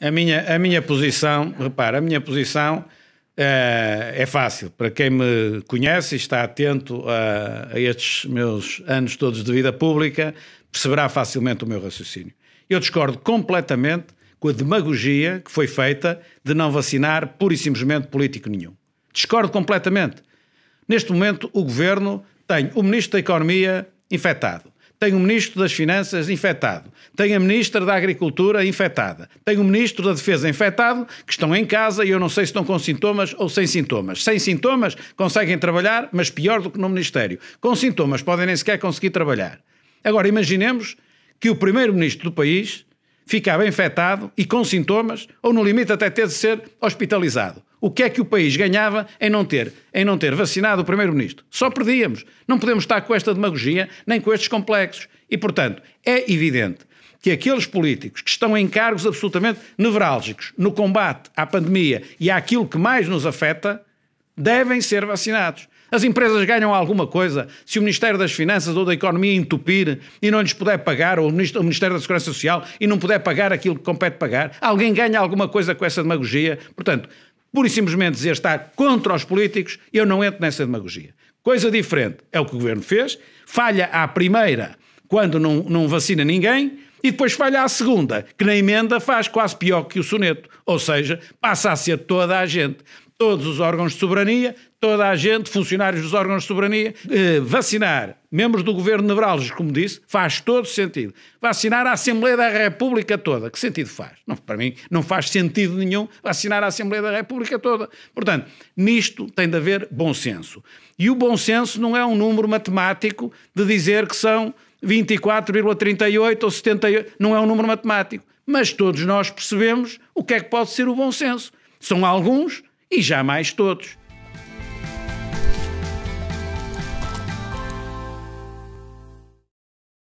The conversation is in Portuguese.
a minha, a minha posição, repara, a minha posição é, é fácil. Para quem me conhece e está atento a, a estes meus anos todos de vida pública, perceberá facilmente o meu raciocínio. Eu discordo completamente com a demagogia que foi feita de não vacinar pura e simplesmente político nenhum. Discordo completamente. Neste momento, o governo tem o ministro da Economia infectado, tem o Ministro das Finanças infectado, tem a Ministra da Agricultura infectada, tem o Ministro da Defesa infectado, que estão em casa e eu não sei se estão com sintomas ou sem sintomas. Sem sintomas conseguem trabalhar, mas pior do que no Ministério. Com sintomas podem nem sequer conseguir trabalhar. Agora imaginemos que o Primeiro-Ministro do país ficava infectado e com sintomas, ou no limite até ter de ser hospitalizado. O que é que o país ganhava em não ter, em não ter vacinado o primeiro-ministro? Só perdíamos. Não podemos estar com esta demagogia nem com estes complexos. E, portanto, é evidente que aqueles políticos que estão em cargos absolutamente nevrálgicos no combate à pandemia e àquilo que mais nos afeta devem ser vacinados. As empresas ganham alguma coisa se o Ministério das Finanças ou da Economia entupir e não lhes puder pagar, ou o Ministério da Segurança Social e não puder pagar aquilo que compete pagar. Alguém ganha alguma coisa com essa demagogia? Portanto, pura e simplesmente dizer estar contra os políticos, eu não entro nessa demagogia. Coisa diferente é o que o governo fez, falha à primeira quando não, não vacina ninguém, e depois falha à segunda, que na emenda faz quase pior que o soneto, ou seja, passa a ser toda a gente todos os órgãos de soberania, toda a gente, funcionários dos órgãos de soberania, eh, vacinar membros do governo nevrálgicos, como disse, faz todo sentido. Vacinar a Assembleia da República toda, que sentido faz? Não, para mim, não faz sentido nenhum vacinar a Assembleia da República toda. Portanto, nisto tem de haver bom senso. E o bom senso não é um número matemático de dizer que são 24,38 ou 78, não é um número matemático. Mas todos nós percebemos o que é que pode ser o bom senso. São alguns e jamais todos.